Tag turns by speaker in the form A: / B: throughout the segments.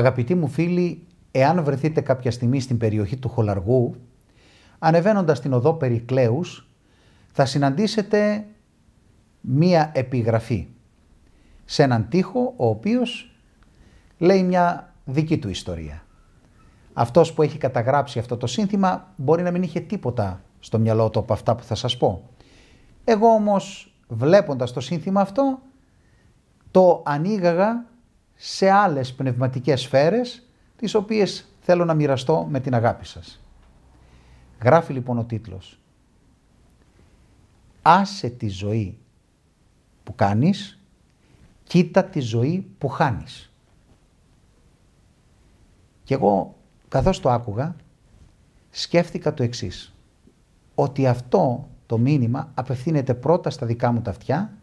A: Αγαπητοί μου φίλοι, εάν βρεθείτε κάποια στιγμή στην περιοχή του Χολαργού, ανεβαίνοντας την οδό Περικλέους, θα συναντήσετε μία επιγραφή σε έναν τοίχο ο οποίος λέει μια δική του ιστορία. Αυτός που έχει καταγράψει αυτό το σύνθημα μπορεί να μην είχε τίποτα στο μυαλό του από αυτά που θα σας πω. Εγώ όμως βλέποντας το σύνθημα αυτό το ανοίγαγα σε άλλες πνευματικές σφαίρες, τις οποίες θέλω να μοιραστώ με την αγάπη σας. Γράφει λοιπόν ο τίτλος «Άσε τη ζωή που κάνεις, κοίτα τη ζωή που χάνεις». Και εγώ καθώς το άκουγα σκέφτηκα το εξής, ότι αυτό το μήνυμα απευθύνεται πρώτα στα δικά μου τα αυτιά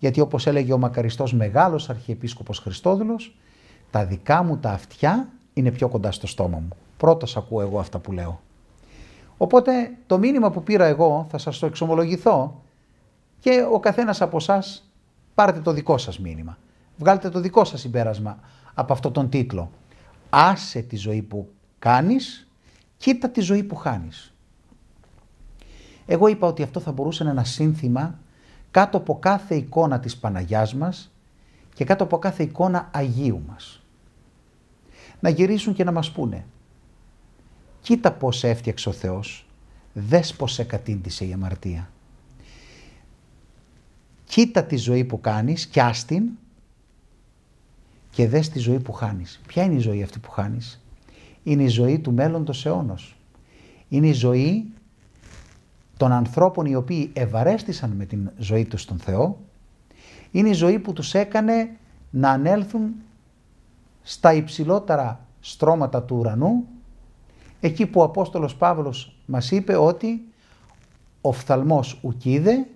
A: γιατί όπως έλεγε ο μακαριστός μεγάλος αρχιεπίσκοπος Χριστόδουλος, τα δικά μου τα αυτιά είναι πιο κοντά στο στόμα μου. Πρώτος ακούω εγώ αυτά που λέω. Οπότε το μήνυμα που πήρα εγώ θα σας το εξομολογηθώ και ο καθένας από εσάς πάρετε το δικό σας μήνυμα. Βγάλετε το δικό σας συμπέρασμα από αυτόν τον τίτλο. Άσε τη ζωή που κάνεις, κοίτα τη ζωή που χάνεις. Εγώ είπα ότι αυτό θα μπορούσε να είναι ένα σύνθημα κάτω από κάθε εικόνα της Παναγιάς μας και κάτω από κάθε εικόνα Αγίου μας. Να γυρίσουν και να μας πούνε «Κοίτα πώς έφτιαξε ο Θεός, δες πώς σε η αμαρτία. Κοίτα τη ζωή που κάνεις και άστην και δες τη ζωή που χάνεις. Ποια είναι η ζωή αυτή που χάνεις. Είναι η ζωή του μέλλοντος αιώνος. Είναι η ζωή των ανθρώπων οι οποίοι ευαρέστησαν με την ζωή τους στον Θεό, είναι η ζωή που τους έκανε να ανέλθουν στα υψηλότερα στρώματα του ουρανού, εκεί που ο Απόστολος Παύλος μας είπε ότι ο φθαλμός ουκίδε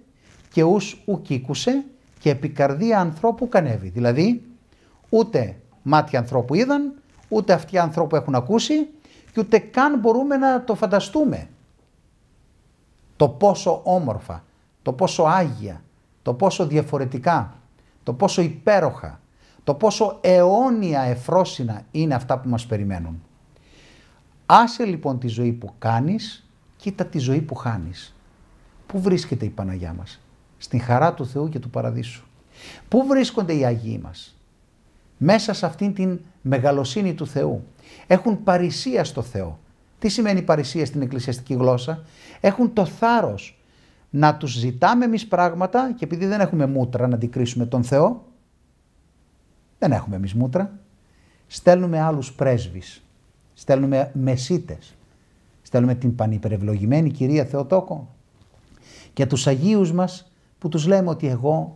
A: και ους ουκίκουσε και επικαρδία ανθρώπου κανέβη. Δηλαδή ούτε μάτια ανθρώπου είδαν, ούτε οι ανθρώπου έχουν ακούσει και ούτε καν μπορούμε να το φανταστούμε το πόσο όμορφα, το πόσο άγια, το πόσο διαφορετικά, το πόσο υπέροχα, το πόσο αιώνια εφρόσινα είναι αυτά που μας περιμένουν. Άσε λοιπόν τη ζωή που κάνεις, κοίτα τη ζωή που χάνεις. Πού βρίσκεται η Παναγιά μας, στην χαρά του Θεού και του Παραδείσου. Πού βρίσκονται οι Αγίοι μας, μέσα σε αυτήν την μεγαλοσύνη του Θεού. Έχουν παρησία στο Θεό. Τι σημαίνει η παρησία στην εκκλησιαστική γλώσσα. Έχουν το θάρρος να τους ζητάμε εμείς πράγματα και επειδή δεν έχουμε μούτρα να αντικρίσουμε τον Θεό, δεν έχουμε εμείς μούτρα. Στέλνουμε άλλους πρέσβεις. Στέλνουμε μεσίτες. Στέλνουμε την πανυπερευλογημένη κυρία Θεοτόκο και τους Αγίους μας που τους λέμε ότι εγώ,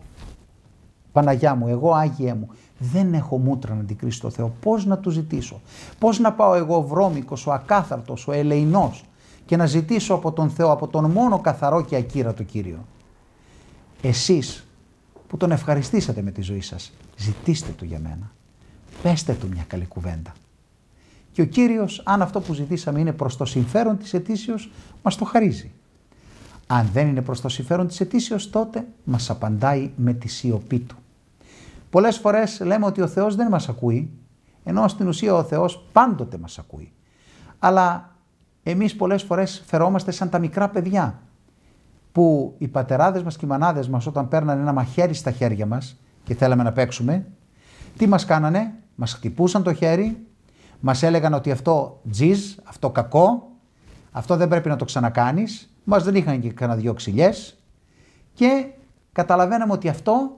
A: Παναγιά μου, εγώ Άγιε μου, δεν έχω μούτρα να αντικρίσω το Θεό. Πώς να του ζητήσω, Πώς να πάω εγώ βρώμικος, ο ακάθαρτος, ο ελεηνός και να ζητήσω από τον Θεό, από τον μόνο καθαρό και ακύρατο κύριο. Εσείς που τον ευχαριστήσατε με τη ζωή σας, ζητήστε του για μένα. Πέστε του μια καλή κουβέντα. Και ο κύριος, αν αυτό που ζητήσαμε είναι προς το συμφέρον της αιτήσεως, μας το χαρίζει. Αν δεν είναι προς το συμφέρον της αιτήσεως τότε μας απαντάει με τη σιωπή του. Πολλές φορές λέμε ότι ο Θεός δεν μας ακούει, ενώ στην ουσία ο Θεός πάντοτε μας ακούει. Αλλά εμείς πολλές φορές φερόμαστε σαν τα μικρά παιδιά που οι πατεράδες μας και οι μανάδες μας όταν παίρνανε ένα μαχαίρι στα χέρια μας και θέλαμε να παίξουμε, τι μας κάνανε, μας χτυπούσαν το χέρι, μας έλεγαν ότι αυτό τζιζ, αυτό κακό, αυτό δεν πρέπει να το ξανακάνεις, μας δεν είχαν και κανένα δυο ξυλιές και καταλαβαίναμε ότι αυτό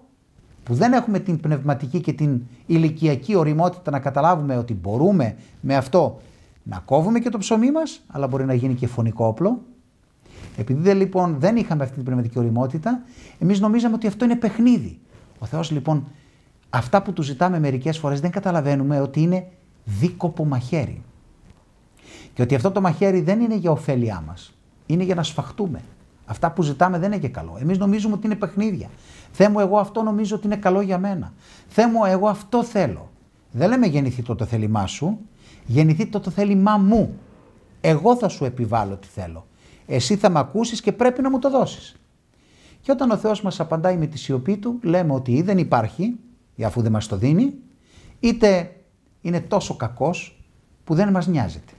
A: που δεν έχουμε την πνευματική και την ηλικιακή οριμότητα να καταλάβουμε ότι μπορούμε με αυτό να κόβουμε και το ψωμί μας, αλλά μπορεί να γίνει και φωνικό όπλο. Επειδή λοιπόν δεν είχαμε αυτή την πνευματική οριμότητα, εμείς νομίζαμε ότι αυτό είναι παιχνίδι. Ο Θεός λοιπόν αυτά που του ζητάμε μερικές φορές δεν καταλαβαίνουμε ότι είναι δίκοπο μαχαίρι. Και ότι αυτό το μαχαίρι δεν είναι για ωφέλειά μας, είναι για να σφαχτούμε. Αυτά που ζητάμε δεν είναι και καλό. Εμείς νομίζουμε ότι είναι παιχνίδια. Θέλω εγώ αυτό νομίζω ότι είναι καλό για μένα. Θέλω εγώ αυτό θέλω. Δεν λέμε γεννηθεί το το θέλημά σου. Γεννηθεί το το θέλημά μου. Εγώ θα σου επιβάλλω τι θέλω. Εσύ θα με ακούσεις και πρέπει να μου το δώσεις. Και όταν ο Θεός μας απαντάει με τη σιωπή του, λέμε ότι ή δεν υπάρχει, αφού δεν μας το δίνει, είτε είναι τόσο κακός που δεν μας νοιάζεται.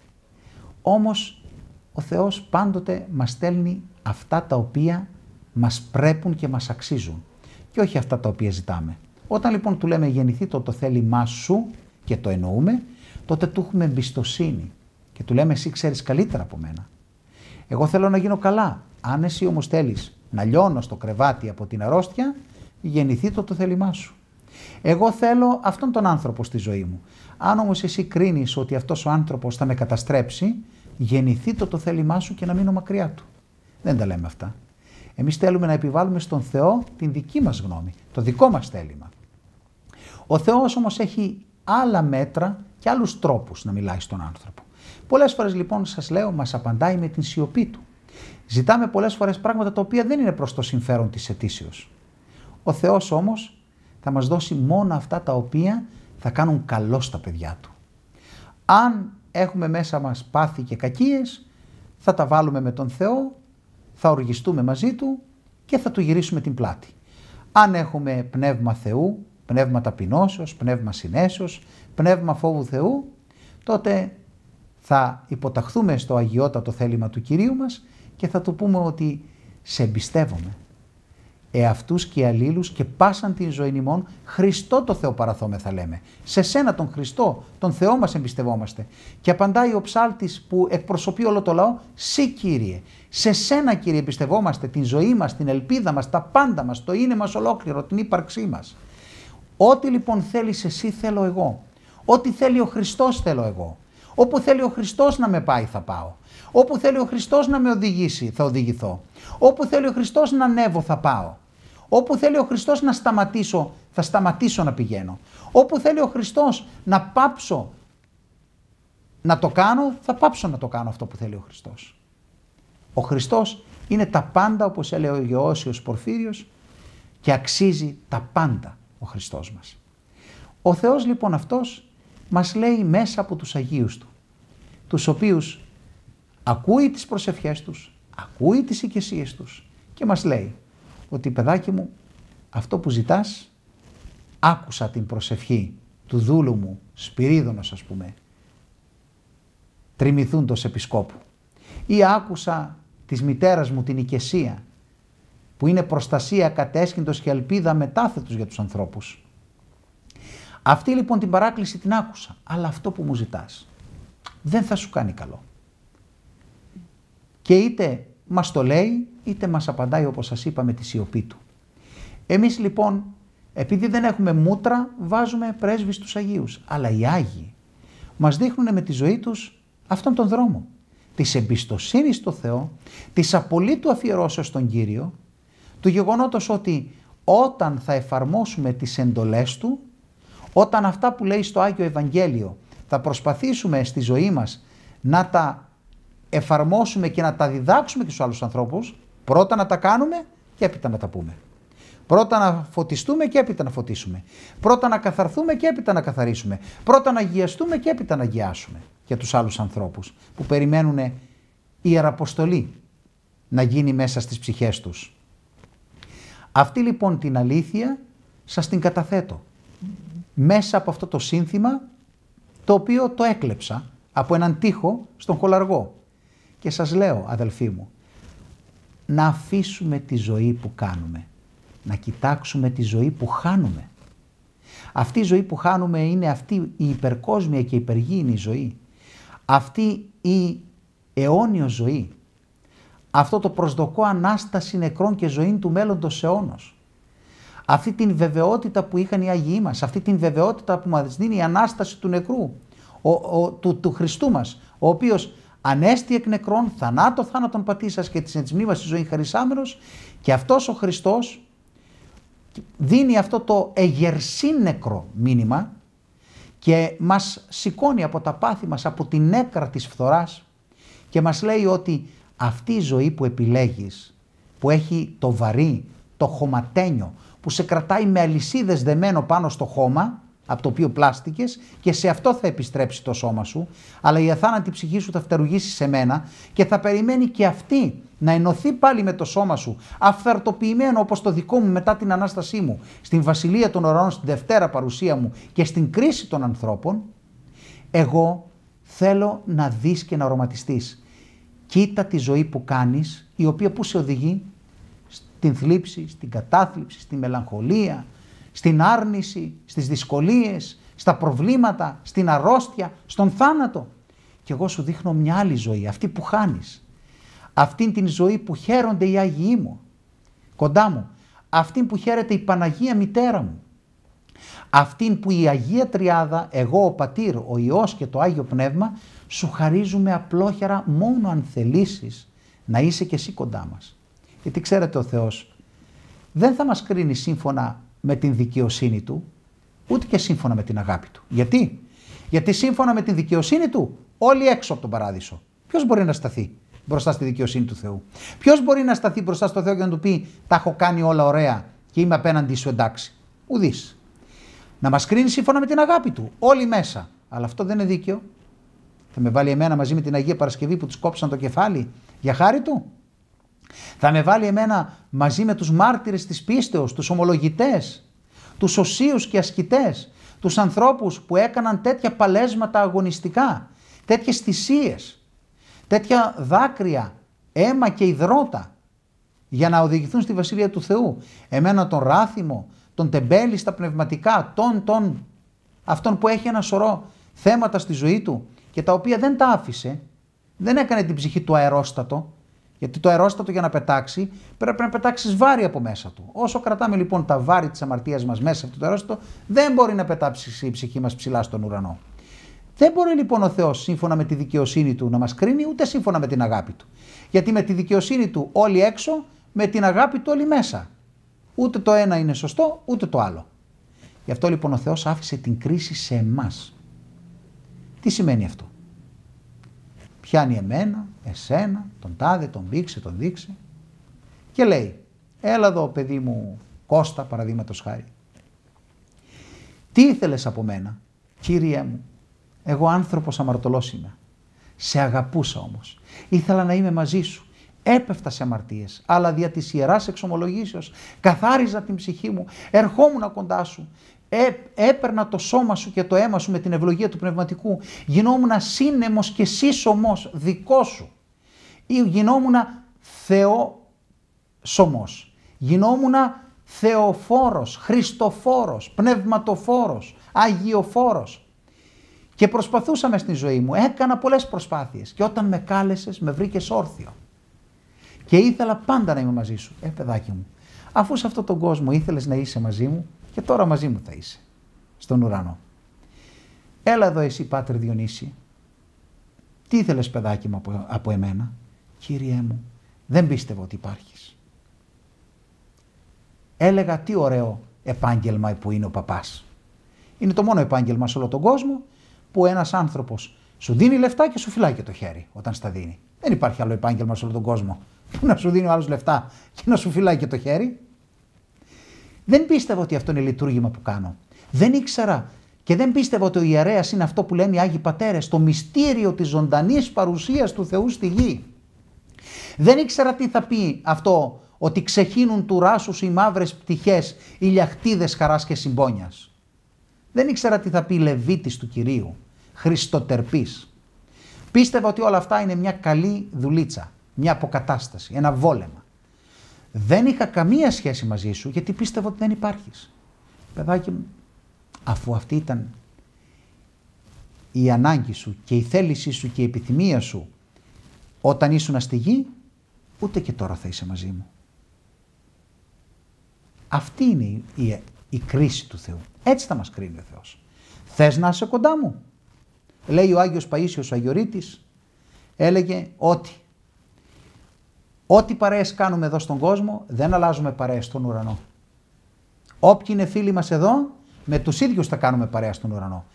A: Όμως ο Θεός πάντοτε μας στέλνει αυτά τα οποία μας πρέπει και μας αξίζουν και όχι αυτά τα οποία ζητάμε. Όταν λοιπόν του λέμε γεννηθεί το, το θέλημά σου και το εννοούμε, τότε του έχουμε εμπιστοσύνη και του λέμε εσύ ξέρεις καλύτερα από μένα. Εγώ θέλω να γίνω καλά. Αν εσύ όμως θέλεις να λιώνω στο κρεβάτι από την αρρώστια, γεννηθεί το, το θέλημά σου. Εγώ θέλω αυτόν τον άνθρωπο στη ζωή μου. Αν όμως εσύ κρίνεις ότι αυτός ο άνθρωπος θα με καταστρέψει, γεννηθεί το, το θέλημά σου και να μείνω μακριά του. Δεν τα λέμε αυτά. εμείς θέλουμε να επιβάλλουμε στον Θεό την δική μας γνώμη, το δικό μας θέλημα. Ο Θεός όμως έχει άλλα μέτρα και άλλους τρόπους να μιλάει στον άνθρωπο. Πολλές φορές λοιπόν, σας λέω, μας απαντάει με την σιωπή του. Ζητάμε πολλές φορές πράγματα τα οποία δεν είναι προς το συμφέρον της αιτήσεως. Ο Θεός όμως θα μας δώσει μόνο αυτά τα οποία θα κάνουν καλό στα παιδιά του. Αν έχουμε μέσα μας πάθη και κακίες, θα τα βάλουμε με τον Θεό θα οργιστούμε μαζί του και θα του γυρίσουμε την πλάτη. Αν έχουμε πνεύμα Θεού, πνεύμα ταπεινώσεως, πνεύμα συνέσεως, πνεύμα φόβου Θεού, τότε θα υποταχθούμε στο αγιότατο θέλημα του Κυρίου μας και θα του πούμε ότι σε εμπιστεύομαι, εαυτούς και αλλήλους και πάσαν την ζωή ημών, Χριστό το Θεό θα λέμε. Σε σένα τον Χριστό, τον Θεό μας εμπιστευόμαστε. Και απαντάει ο ψάλτης που εκπροσωπεί όλο το λαό, «Συ Κύριε, σε σένα Κύριε εμπιστευόμαστε την ζωή μας, την ελπίδα μας, τα πάντα μας, το είναι μας ολόκληρο, την ύπαρξή μας. Ό,τι λοιπόν θέλεις εσύ θέλω εγώ. Ό,τι θέλει ο Χριστός θέλω εγώ. Όπου θέλει ο Χριστός να με πάει θα πάω. Όπου θέλει ο Χριστός να με οδηγήσει θα οδηγηθώ. Όπου θέλει ο Χριστός να ανέβω θα πάω. Όπου θέλει ο Χριστός να σταματήσω, θα σταματήσω να πηγαίνω. Όπου θέλει ο Χριστός να πάψω να το κάνω, θα πάψω να το κάνω αυτό που θέλει ο Χριστός. Ο Χριστός είναι τα πάντα, όπως έλεγε ο Ιεώσιος Πορφύριος, και αξίζει τα πάντα ο Χριστός μας. Ο Θεός λοιπόν αυτός μας λέει μέσα από τους Αγίους Του, τους οποίους ακούει τις προσευχές τους, ακούει τις οικεσίες τους και μας λέει ότι παιδάκι μου αυτό που ζητάς άκουσα την προσευχή του δούλου μου Σπυρίδωνος ας πούμε τριμηθούντος επισκόπου ή άκουσα της μητέρας μου την οικεσία που είναι προστασία κατέσχυντος και ελπίδα μετάθετος για τους ανθρώπους. Αυτή λοιπόν την παράκληση την άκουσα, αλλά αυτό που μου ζητάς δεν θα σου κάνει καλό. Και είτε μας το λέει, είτε μας απαντάει όπως σας είπα με τη σιωπή του. Εμείς λοιπόν επειδή δεν έχουμε μούτρα βάζουμε πρέσβεις στους Αγίους, αλλά οι Άγιοι μας δείχνουν με τη ζωή τους αυτόν τον δρόμο. Της εμπιστοσύνης στο Θεό, της απολύτου αφιερώσεως στον Κύριο, του γεγονότος ότι όταν θα εφαρμόσουμε τις εντολές Του, όταν αυτά που λέει στο Άγιο Ευαγγέλιο θα προσπαθήσουμε στη ζωή μας να τα εφαρμόσουμε και να τα διδάξουμε και στους άλλους ανθρώπους, Πρώτα να τα κάνουμε και έπειτα να τα πούμε. Πρώτα να φωτιστούμε και έπειτα να φωτίσουμε. Πρώτα να καθαρθούμε και έπειτα να καθαρίσουμε. Πρώτα να αγιαστούμε και έπειτα να αγιάσουμε για τους άλλους ανθρώπους που περιμένουν η ιεραποστολή να γίνει μέσα στις ψυχές τους. Αυτή λοιπόν την αλήθεια σας την καταθέτω μέσα από αυτό το σύνθημα το οποίο το έκλεψα από έναν τοίχο στον κολαργό. Και σας λέω αδελφοί μου, να αφήσουμε τη ζωή που κάνουμε, να κοιτάξουμε τη ζωή που χάνουμε. Αυτή η ζωή που χάνουμε είναι αυτή η υπερκόσμια και υπεργήνη ζωή. Αυτή η αιώνιο ζωή. Αυτό το προσδοκό ανάσταση νεκρών και ζωή του μέλλοντος αιώνος. Αυτή την βεβαιότητα που είχαν οι Άγιοι μας, αυτή την βεβαιότητα που μας δίνει η Ανάσταση του νεκρού, ο, του, του Χριστού μας, ο οποίος Ανέστη εκ νεκρών, θανάτω θάνατον πατήσας και της εν ζωή χαρισάμενος και αυτός ο Χριστός δίνει αυτό το νεκρό μήνυμα και μας σηκώνει από τα πάθη μας, από την έκρα της φθοράς και μας λέει ότι αυτή η ζωή που επιλέγεις, που έχει το βαρύ, το χωματένιο, που σε κρατάει με αλυσίδες δεμένο πάνω στο χώμα, από το οποίο πλάστηκες και σε αυτό θα επιστρέψει το σώμα σου, αλλά η αθάνατη ψυχή σου θα φτερουγήσει σε μένα και θα περιμένει και αυτή να ενωθεί πάλι με το σώμα σου, αφερτοποιημένο όπως το δικό μου μετά την Ανάστασή μου, στην Βασιλεία των Ουρανών, στην Δευτέρα παρουσία μου και στην κρίση των ανθρώπων, εγώ θέλω να δεις και να οροματιστεί. Κοίτα τη ζωή που κάνεις, η οποία που σε οδηγεί στην θλίψη, στην κατάθλιψη, στη μελαγχολία, στην άρνηση, στις δυσκολίες, στα προβλήματα, στην αρρώστια, στον θάνατο. Και εγώ σου δείχνω μια άλλη ζωή, αυτή που χάνεις. Αυτήν την ζωή που χαίρονται οι Άγιοι μου, κοντά μου. Αυτήν που χαίρεται η Παναγία Μητέρα μου. Αυτήν που η Αγία Τριάδα, εγώ ο Πατήρ, ο Υιός και το Άγιο Πνεύμα, σου χαρίζουμε απλόχερα μόνο αν θελήσεις να είσαι και εσύ κοντά μας. Γιατί ξέρετε ο Θεός δεν θα μας κρίνει σύμφωνα με την δικαιοσύνη του, ούτε και σύμφωνα με την αγάπη του. Γιατί? Γιατί σύμφωνα με την δικαιοσύνη του, όλοι έξω από τον παράδεισο. Ποιος μπορεί να σταθεί μπροστά στη δικαιοσύνη του Θεού. Ποιος μπορεί να σταθεί μπροστά στο Θεό και να του πει: Τα έχω κάνει όλα ωραία και είμαι απέναντι σου εντάξει. Ουδής. Να μας κρίνει σύμφωνα με την αγάπη του. Όλοι μέσα. Αλλά αυτό δεν είναι δίκαιο. Θα με βάλει εμένα μαζί με την Αγία Παρασκευή που του κόψαν το κεφάλι για χάρη του. Θα με βάλει εμένα μαζί με τους μάρτυρες της πίστεως, τους ομολογητές, τους οσίους και ασκητές, τους ανθρώπους που έκαναν τέτοια παλέσματα αγωνιστικά, τέτοιες θυσίες, τέτοια δάκρυα, αίμα και υδρότα για να οδηγηθούν στη Βασιλεία του Θεού. Εμένα τον Ράθιμο, τον Τεμπέλη στα πνευματικά, τον, τον, αυτόν που έχει ένα σωρό θέματα στη ζωή του και τα οποία δεν τα άφησε, δεν έκανε την ψυχή του αερόστατο, γιατί το αερόστατο για να πετάξει πρέπει να πετάξει βάρη από μέσα του. Όσο κρατάμε λοιπόν τα βάρη της αμαρτίας μας μέσα από το αερόστατο, δεν μπορεί να πετάξει η ψυχή μας ψηλά στον ουρανό. Δεν μπορεί λοιπόν ο Θεός σύμφωνα με τη δικαιοσύνη του να μας κρίνει, ούτε σύμφωνα με την αγάπη του. Γιατί με τη δικαιοσύνη του όλοι έξω, με την αγάπη του όλοι μέσα. Ούτε το ένα είναι σωστό, ούτε το άλλο. Γι' αυτό λοιπόν ο Θεός άφησε την κρίση σε εμάς. Τι σημαίνει αυτό. Πιάνει εμένα, εσένα, τον τάδε, τον μπήξε, τον δείξε και λέει έλα εδώ παιδί μου Κώστα παραδείγματος χάρη. Τι ήθελες από μένα, κύριέ μου, εγώ άνθρωπος αμαρτωλός είμαι. Σε αγαπούσα όμως. Ήθελα να είμαι μαζί σου. Έπεφτα σε αμαρτίες, αλλά δια της ιεράς εξομολογήσεως καθάριζα την ψυχή μου, ερχόμουν κοντά σου έπαιρνα το σώμα σου και το αίμα σου με την ευλογία του πνευματικού, γινόμουνα σύνεμος και σύσσωμος δικός σου ή Θεό θεόσωμος, γινόμουνα θεοφόρος, χριστοφόρος, πνευματοφόρος, αγιοφόρος. Και προσπαθούσαμε στη ζωή μου, έκανα πολλές προσπάθειες και όταν με κάλεσες με βρήκες όρθιο. Και ήθελα πάντα να είμαι μαζί σου. Ε, παιδάκι μου, αφού σε αυτόν τον κόσμο ήθελες να είσαι μαζί μου, και τώρα μαζί μου θα είσαι στον ουρανό. Έλα εδώ εσύ Πάτρε Διονύση, τι ήθελες παιδάκι μου από, από εμένα, Κύριέ μου, δεν πίστευα ότι υπάρχεις. Έλεγα τι ωραίο επάγγελμα που είναι ο παπάς. Είναι το μόνο επάγγελμα σε όλο τον κόσμο που ένας άνθρωπος σου δίνει λεφτά και σου φυλάει και το χέρι όταν στα δίνει. Δεν υπάρχει άλλο επάγγελμα σε όλο τον κόσμο που να σου δίνει ο άλλος λεφτά και να σου φυλάει και το χέρι. Δεν πίστευα ότι αυτό είναι λειτουργήμα που κάνω. Δεν ήξερα και δεν πίστευα ότι ο ιερέας είναι αυτό που λένε οι Άγιοι Πατέρες, το μυστήριο της ζωντανής παρουσίας του Θεού στη γη. Δεν ήξερα τι θα πει αυτό ότι ξεχύνουν του ράσους οι μαύρες πτυχές, οι λιαχτίδες χαράς και συμπόνιας. Δεν ήξερα τι θα πει η Λεβίτης του Κυρίου, Χριστοτερπής. Πίστευα ότι όλα αυτά είναι μια καλή δουλίτσα, μια αποκατάσταση, ένα βόλεμα. Δεν είχα καμία σχέση μαζί σου γιατί πίστευα ότι δεν υπάρχεις. Παιδάκι μου, αφού αυτή ήταν η ανάγκη σου και η θέλησή σου και η επιθυμία σου όταν ήσουν στη γη, ούτε και τώρα θα είσαι μαζί μου. Αυτή είναι η, η, η κρίση του Θεού. Έτσι θα μας κρίνει ο Θεός. Θες να είσαι κοντά μου. Λέει ο Άγιος Παΐσιος ο Αγιορείτης, έλεγε ότι Ό,τι παρέες κάνουμε εδώ στον κόσμο, δεν αλλάζουμε παρέες στον ουρανό. Όποιοι είναι φίλοι μας εδώ, με τους ίδιους θα κάνουμε παρέα στον ουρανό.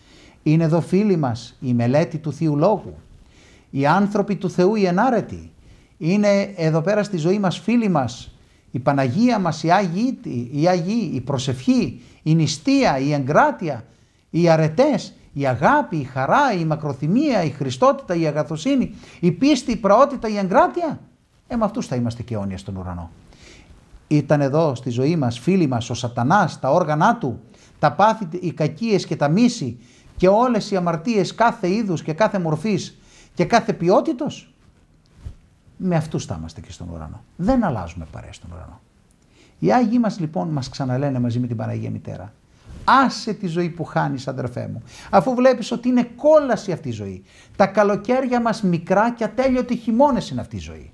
A: Είναι εδώ φίλοι μας η μελέτη του θείου λόγου, οι άνθρωποι του Θεού οι ενάρετοι. Είναι εδώ πέρα στη ζωή μας φίλοι μας, η Παναγία μας, η Άγιοι, η, η προσευχή, η νηστεία, η εγκράτεια, οι αρετές, η αγάπη, η χαρά, η μακροθυμία, η χριστότητα, η αγαθοσύνη, η πίστη, η πραότητα, η εγκράτεια. Ε, με αυτούς θα είμαστε και αιώνια στον ουρανό. Ήταν εδώ στη ζωή μας, φίλοι μας, ο Σατανάς, τα όργανά του, τα πάθη, οι κακίες και τα μίση και όλες οι αμαρτίες κάθε είδους και κάθε μορφής και κάθε ποιότητος. Με αυτούς θα είμαστε και στον ουρανό. Δεν αλλάζουμε παρέα στον ουρανό. Οι άγιοι μας λοιπόν μας ξαναλένε μαζί με την Παναγία Μητέρα. Άσε τη ζωή που χάνεις, αδερφέ μου. Αφού βλέπεις ότι είναι κόλαση αυτή η ζωή. Τα καλοκαίρια μας μικρά και ατέλειωτοι χειμώνες είναι αυτή η ζωή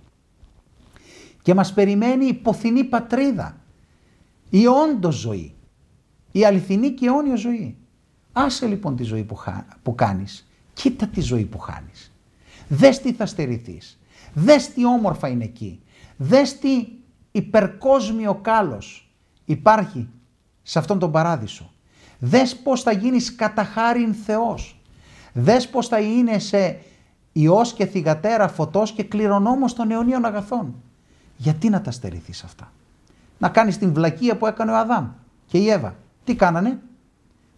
A: και μας περιμένει η ποθηνή πατρίδα, η όντω ζωή, η αληθινή και αιώνια ζωή. Άσε λοιπόν τη ζωή που, χα... κάνεις, κοίτα τη ζωή που χάνεις. Δες τι θα στερηθείς, δες τι όμορφα είναι εκεί, δες τι υπερκόσμιο κάλος υπάρχει σε αυτόν τον παράδεισο. Δες πώς θα γίνεις καταχάριν Θεός. Δες πώς θα είναι σε Υιός και θυγατέρα φωτός και κληρονόμος των αιωνίων αγαθών. Γιατί να τα στερηθείς αυτά. Να κάνεις την βλακεία που έκανε ο Αδάμ και η Εύα. Τι κάνανε.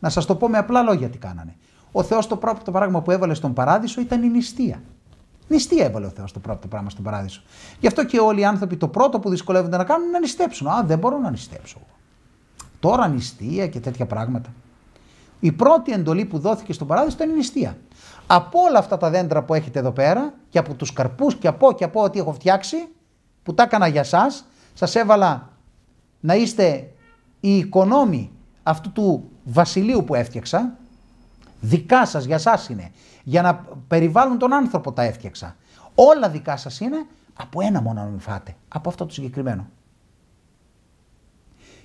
A: Να σας το πω με απλά λόγια τι κάνανε. Ο Θεός το πρώτο πράγμα που έβαλε στον παράδεισο ήταν η νηστεία. Νηστεία έβαλε ο Θεός το πρώτο πράγμα στον παράδεισο. Γι' αυτό και όλοι οι άνθρωποι το πρώτο που δυσκολεύονται να κάνουν είναι να νηστέψουν. Α, δεν μπορώ να νηστέψω εγώ. Τώρα νηστεία και τέτοια πράγματα. Η πρώτη εντολή που δόθηκε στον παράδεισο ήταν η νηστεία. Από όλα αυτά τα δέντρα που έχετε εδώ πέρα και από τους καρπούς και από και από ό,τι έχω φτιάξει, που τα έκανα για σας, σας έβαλα να είστε οι οικονόμοι αυτού του βασιλείου που έφτιαξα, δικά σας, για σας είναι, για να περιβάλλουν τον άνθρωπο τα έφτιαξα. Όλα δικά σας είναι, από ένα μόνο να φάτε, από αυτό το συγκεκριμένο.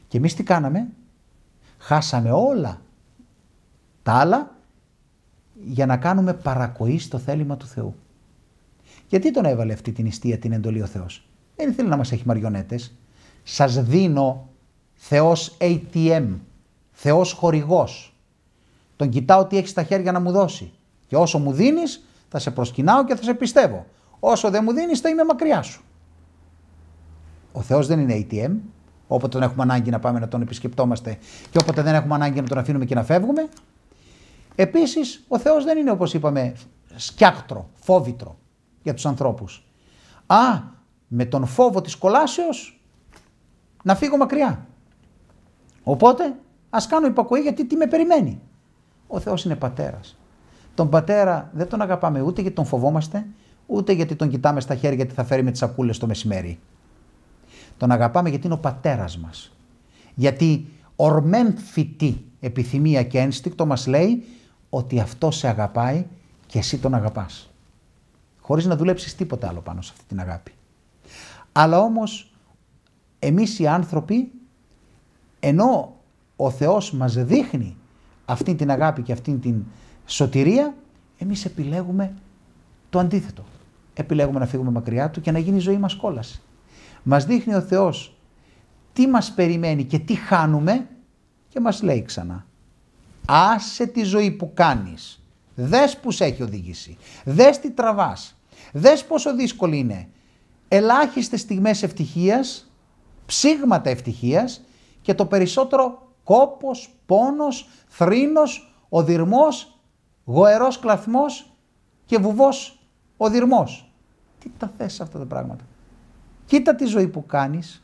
A: Και εμείς τι κάναμε, χάσαμε όλα τα άλλα για να κάνουμε παρακοή στο θέλημα του Θεού. Γιατί τον έβαλε αυτή την ιστία την εντολή ο Θεός δεν θέλει να μας έχει μαριονέτες. Σας δίνω Θεός ATM, Θεός χορηγός. Τον κοιτάω τι έχει στα χέρια να μου δώσει. Και όσο μου δίνεις θα σε προσκυνάω και θα σε πιστεύω. Όσο δεν μου δίνεις θα είμαι μακριά σου. Ο Θεός δεν είναι ATM. Όποτε τον έχουμε ανάγκη να πάμε να τον επισκεπτόμαστε και όποτε δεν έχουμε ανάγκη να τον αφήνουμε και να φεύγουμε. Επίσης ο Θεός δεν είναι όπως είπαμε σκιάκτρο, φόβητρο για τους ανθρώπους. Α, με τον φόβο της κολάσεως να φύγω μακριά. Οπότε ας κάνω υπακοή γιατί τι με περιμένει. Ο Θεός είναι πατέρας. Τον πατέρα δεν τον αγαπάμε ούτε γιατί τον φοβόμαστε, ούτε γιατί τον κοιτάμε στα χέρια γιατί θα φέρει με τις σακούλες το μεσημέρι. Τον αγαπάμε γιατί είναι ο πατέρας μας. Γιατί ορμέν επιθυμία και ένστικτο μας λέει ότι αυτό σε αγαπάει και εσύ τον αγαπάς. Χωρίς να δουλέψεις τίποτα άλλο πάνω σε αυτή την αγάπη. Αλλά όμως εμείς οι άνθρωποι, ενώ ο Θεός μας δείχνει αυτή την αγάπη και αυτή την σωτηρία, εμείς επιλέγουμε το αντίθετο. Επιλέγουμε να φύγουμε μακριά του και να γίνει η ζωή μας κόλαση. Μας δείχνει ο Θεός τι μας περιμένει και τι χάνουμε και μας λέει ξανά. Άσε τη ζωή που κάνεις. Δες που σε έχει οδηγήσει. Δες τι τραβάς. Δες πόσο δύσκολη είναι ελάχιστες στιγμές ευτυχίας, ψήγματα ευτυχίας και το περισσότερο κόπος, πόνος, θρήνος, οδυρμός, γοερός κλαθμός και βουβός οδυρμός. Τι τα θες αυτά τα πράγματα. Κοίτα τη ζωή που κάνεις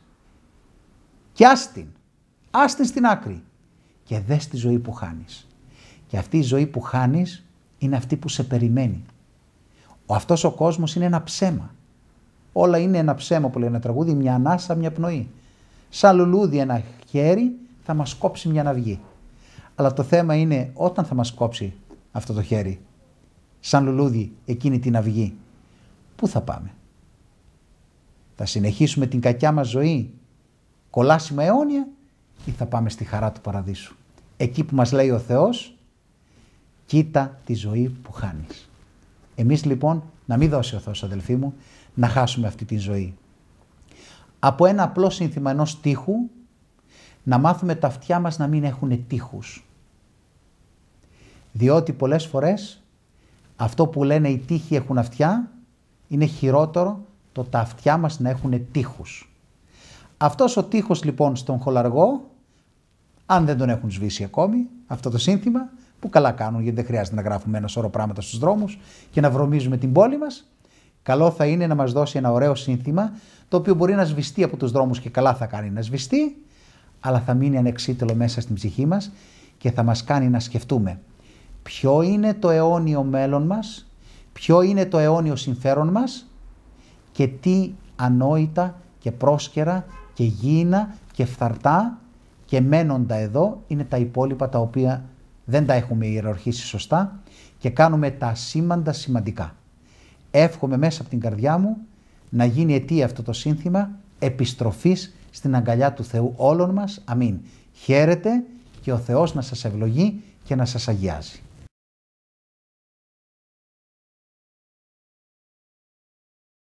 A: και άστην, την, την στην άκρη και δες τη ζωή που χάνεις. Και αυτή η ζωή που χάνεις είναι αυτή που σε περιμένει. Ο αυτός ο κόσμος είναι ένα ψέμα. Όλα είναι ένα ψέμα που λέει ένα τραγούδι, μια ανάσα, μια πνοή. Σαν λουλούδι ένα χέρι θα μας κόψει μια ναυγή. Αλλά το θέμα είναι όταν θα μας κόψει αυτό το χέρι, σαν λουλούδι εκείνη την αυγή, πού θα πάμε. Θα συνεχίσουμε την κακιά μας ζωή, κολάσιμα αιώνια ή θα πάμε στη χαρά του παραδείσου. Εκεί που μας λέει ο Θεός, κοίτα τη ζωή που χάνεις. Εμείς λοιπόν να μην δώσει ο Θεός αδελφοί μου, να χάσουμε αυτή τη ζωή. Από ένα απλό σύνθημα ενός τείχου, να μάθουμε τα αυτιά μας να μην έχουν τείχους. Διότι πολλές φορές αυτό που λένε οι τείχοι έχουν αυτιά, είναι χειρότερο το τα αυτιά μας να έχουν τείχους. Αυτός ο τείχος λοιπόν στον χολαργό, αν δεν τον έχουν σβήσει ακόμη, αυτό το σύνθημα, που καλά κάνουν γιατί δεν χρειάζεται να γράφουμε ένα σώρο πράγματα στους δρόμους και να βρωμίζουμε την πόλη μας. Καλό θα είναι να μας δώσει ένα ωραίο σύνθημα το οποίο μπορεί να σβηστεί από τους δρόμους και καλά θα κάνει να σβηστεί αλλά θα μείνει ανεξίτελο μέσα στην ψυχή μας και θα μας κάνει να σκεφτούμε ποιο είναι το αιώνιο μέλλον μας, ποιο είναι το αιώνιο συμφέρον μας και τι ανόητα και πρόσκαιρα και γίνα και φθαρτά και μένοντα εδώ είναι τα υπόλοιπα τα οποία δεν τα έχουμε ιεραρχήσει σωστά και κάνουμε τα σήμαντα σημαντικά. Εύχομαι μέσα από την καρδιά μου να γίνει αιτία αυτό το σύνθημα επιστροφής στην αγκαλιά του Θεού όλων μας. Αμήν. Χαίρετε και ο Θεός να σας ευλογεί και να σας αγιάζει.